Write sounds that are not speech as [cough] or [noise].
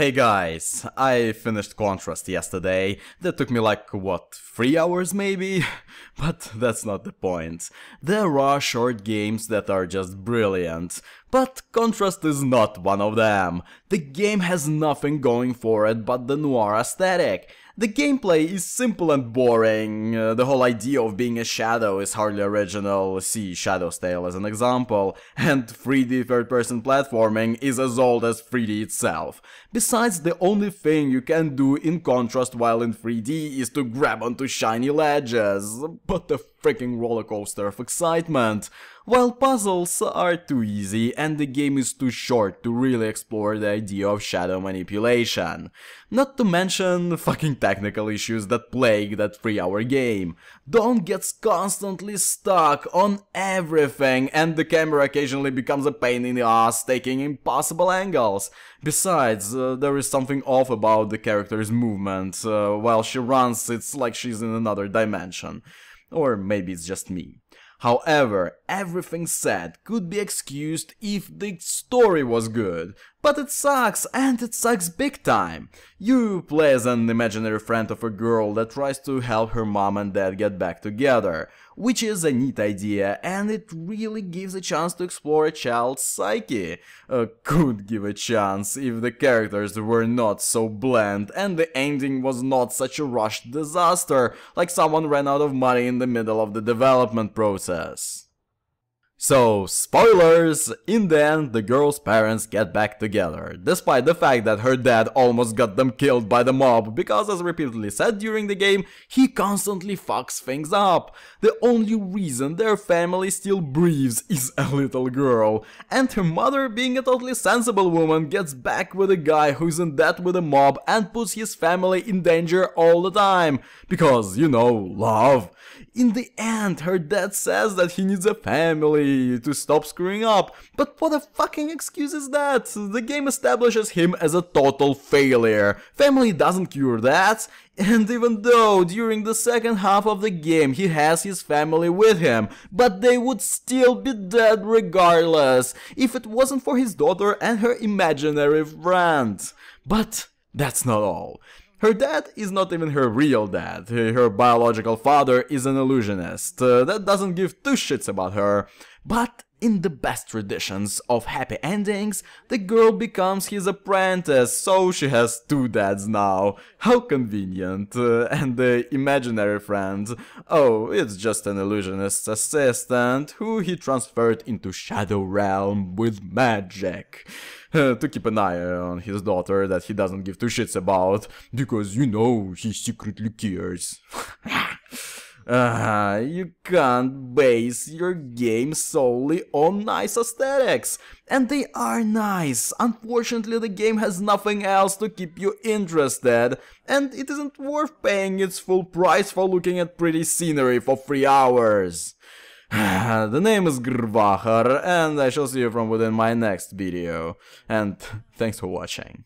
Hey guys, I finished Contrast yesterday, that took me like, what, 3 hours maybe? [laughs] but that's not the point. There are short games that are just brilliant, but Contrast is not one of them. The game has nothing going for it but the noir aesthetic, the gameplay is simple and boring, uh, the whole idea of being a shadow is hardly original, see Shadow's Tale as an example, [laughs] and 3D third-person platforming is as old as 3D itself. Besides, the only thing you can do in contrast while in 3D is to grab onto shiny ledges, but the freaking rollercoaster of excitement, while puzzles are too easy and the game is too short to really explore the idea of shadow manipulation. Not to mention fucking technical issues that plague that 3 hour game. Dawn gets constantly stuck on everything and the camera occasionally becomes a pain in the ass taking impossible angles. Besides, uh, there is something off about the character's movement, uh, while she runs it's like she's in another dimension. Or maybe it's just me. However, everything said could be excused if the story was good, but it sucks and it sucks big time. You play as an imaginary friend of a girl that tries to help her mom and dad get back together, which is a neat idea and it really gives a chance to explore a child's psyche. Uh, could give a chance if the characters were not so bland and the ending was not such a rushed disaster, like someone ran out of money in the middle of the development process us. So, spoilers! In the end, the girl's parents get back together, despite the fact that her dad almost got them killed by the mob, because as repeatedly said during the game, he constantly fucks things up. The only reason their family still breathes is a little girl, and her mother, being a totally sensible woman, gets back with a guy who's in debt with a mob and puts his family in danger all the time, because, you know, love. In the end, her dad says that he needs a family, to stop screwing up. But what a fucking excuse is that? The game establishes him as a total failure. Family doesn't cure that. And even though during the second half of the game he has his family with him, but they would still be dead regardless, if it wasn't for his daughter and her imaginary friend. But that's not all. Her dad is not even her real dad, her biological father is an illusionist uh, that doesn't give two shits about her, but in the best traditions of happy endings, the girl becomes his apprentice, so she has two dads now. How convenient. Uh, and the imaginary friend. Oh, it's just an illusionist's assistant, who he transferred into Shadow Realm with magic. Uh, to keep an eye on his daughter that he doesn't give two shits about, because, you know, he secretly cares. [laughs] Ah, uh, you can't base your game solely on nice aesthetics. And they are nice. Unfortunately, the game has nothing else to keep you interested. And it isn't worth paying its full price for looking at pretty scenery for 3 hours. [sighs] the name is Grvahar, and I shall see you from within my next video. And thanks for watching.